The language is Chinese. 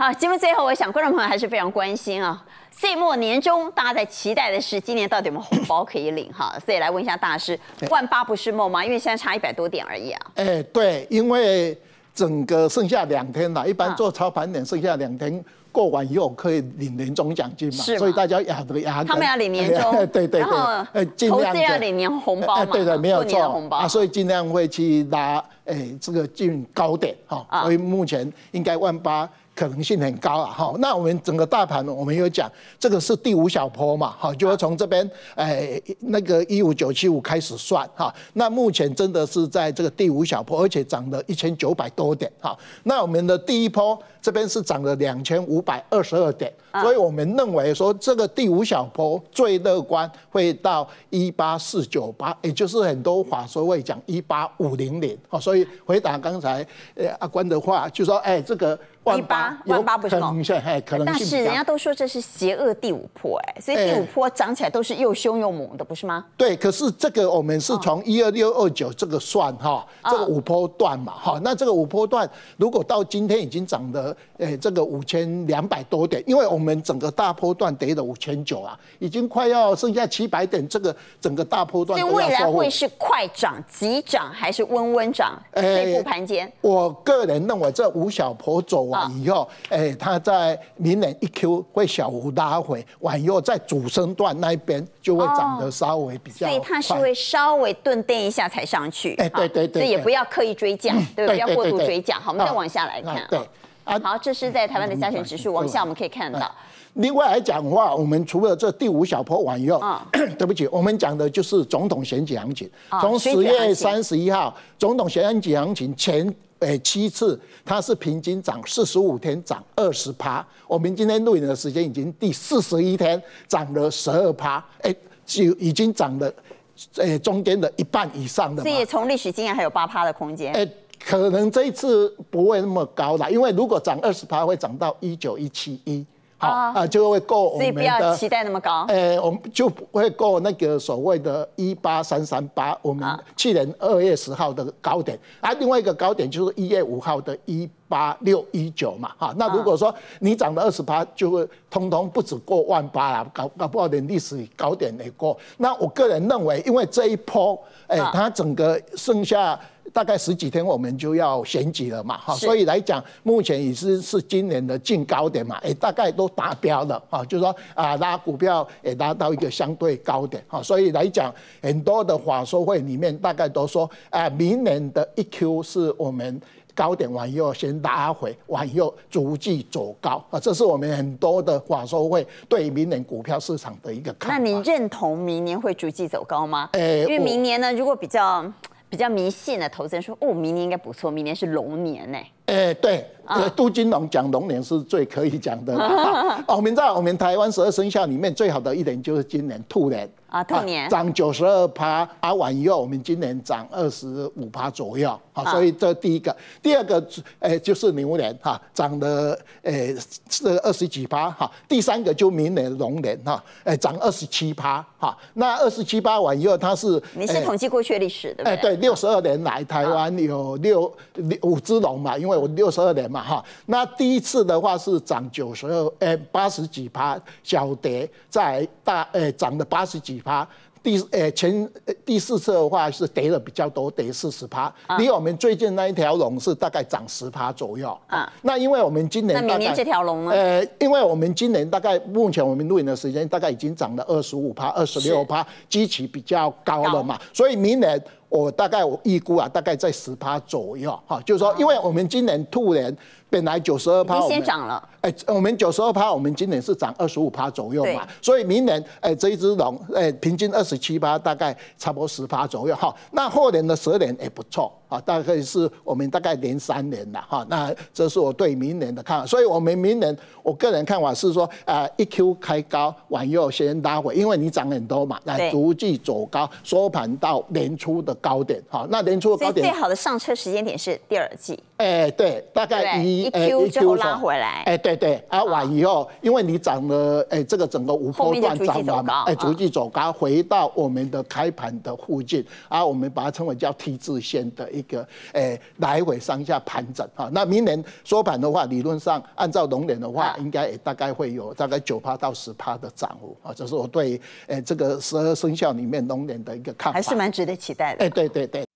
好，节目最后我想，观众朋友还是非常关心啊。岁末年终，大家在期待的是今年到底有没有红包可以领哈。所以来问一下大师，万八不是梦吗？因为现在差一百多点而已啊。哎，对，因为整个剩下两天了，一般做操盘点，剩下两天过完以后可以领年终奖金嘛。所以大家压的压的，他们要领年终，对对对，然后投资要领年红包嘛，对的，没有错啊，所以尽量会去拉，哎，这个进高点哈。所以目前应该万八。可能性很高啊，哈！那我们整个大盘，我们有讲，这个是第五小波嘛，哈，就要从这边，哎，那个一五九七五开始算，哈。那目前真的是在这个第五小波，而且涨了一千九百多点，哈。那我们的第一波这边是涨了两千五百二十二点，所以我们认为说，这个第五小波最乐观会到一八四九八，也就是很多话说会讲一八五零零，哈。所以回答刚才呃阿官的话，就说，哎，这个。万八万八不是，可能，但是人家都说这是邪恶第五波，哎，所以第五波涨起来都是又凶又猛的，不是吗？对，可是这个我们是从一二六二九这个算哈，这个五波段嘛，哈，那这个五波段如果到今天已经涨得，哎，这个五千两百多点，因为我们整个大波段跌了五千九啊，已经快要剩下七百点，这个整个大波段。所以未来会是快涨、急涨还是温温涨？哎，盘间。我个人认为这五小波走。往以后，哎，它在明年一 Q 会小幅拉回，往以后在主升段那边就会长得稍微比较。所以它是会稍微顿跌一下才上去。哎，对对对，所以也不要刻意追价，对不对？不要过度追价。好，我们再往下来看。对，啊，好，这是在台湾的加权指数往下我们可以看到。另外来讲的话，我们除了这第五小坡往以后，对不起，我们讲的就是总统选举行情，从十月三十一号总统选举行情前。诶，七次它是平均涨四十五天涨二十趴，我们今天录影的时间已经第四十一天，涨了十二趴，诶，就已经涨了，诶，中间的一半以上的。所以从历史经验还有八趴的空间。诶，可能这一次不会那么高了，因为如果涨二十趴，会涨到一九一七一。好啊，就会过我们的，期待那么高。诶，我们就不会过那个所谓的一八三三八，我们去年二月十号的高点，啊，另外一个高点就是一月五号的一八六一九嘛，哈，那如果说你涨了二十八，就会通通不止过万八了，搞搞不好点历史高点也过。那我个人认为，因为这一波，诶，它整个剩下。大概十几天我们就要选举了嘛，哈，所以来讲目前已是是今年的近高点嘛，哎，大概都达标了啊，就是说啊拉股票也达到一个相对高点哈，所以来讲很多的法收会里面大概都说，啊，明年的一 Q 是我们高点往右先拉回，往右逐级走高啊，这是我们很多的话收会对明年股票市场的一个看法。那你认同明年会逐级走高吗？哎，因为明年呢，如果比较。比较迷信的投资人说：“哦，明年应该不错，明年是龙年呢。”诶，对，呃，杜金龙讲龙年是最可以讲的。我们在我们台湾十二生肖里面最好的一年就是今年兔年啊，兔年涨九十二趴，啊，完以后我们今年涨二十五趴左右啊，所以这第一个，第二个，诶，就是牛年哈，涨了诶，这二十几趴哈。第三个就明年龙年哈，诶，涨二十七趴哈。那二十七趴完以后，它是你是统计过去历史的，诶，对，六十二年来台湾有六五只龙嘛，因为我六十二年嘛哈，那第一次的话是涨九十二诶八十几趴小跌，在大诶涨了八十几趴。第诶前第四次的话是跌了比较多，跌四十趴。离我们最近那一条龙是大概涨十趴左右啊。那因为我们今年，那明年这条龙呢？呃，因为我们今年大概目前我们录影的时间大概已经涨了二十五趴、二十六趴，基期比较高了嘛，所以明年。我大概我预估啊，大概在十趴左右哈，就是说，因为我们今年兔年本来九十二趴，先涨了，哎，我们九十二趴，我们今年是涨二十五趴左右嘛，所以明年哎这一只龙哎平均二十七趴，大概差不多十趴左右哈，那后年的蛇年也不错。啊，大概是我们大概连三年了哈，那这是我对明年的看法。所以，我们明年我个人看法是说，呃，一 Q 开高，往右先拉回，因为你涨很多嘛，来逐季走高，收盘到年初的高点。哈。那年初的高点最好的上车时间点是第二季。哎，对，大概一哎一 Q 就拉回来，哎，对对，啊，晚以后，因为你涨了，哎，这个整个无波段涨嘛，哎，逐季走高，回到我们的开盘的附近，啊，我们把它称为叫 T 字线的一个哎来回上下盘整啊。那明年收盘的话，理论上按照龙年的话，应该也大概会有大概九趴到十趴的涨幅啊。这是我对哎这个十二生肖里面龙年的一个看法，还是蛮值得期待的。哎，对对对。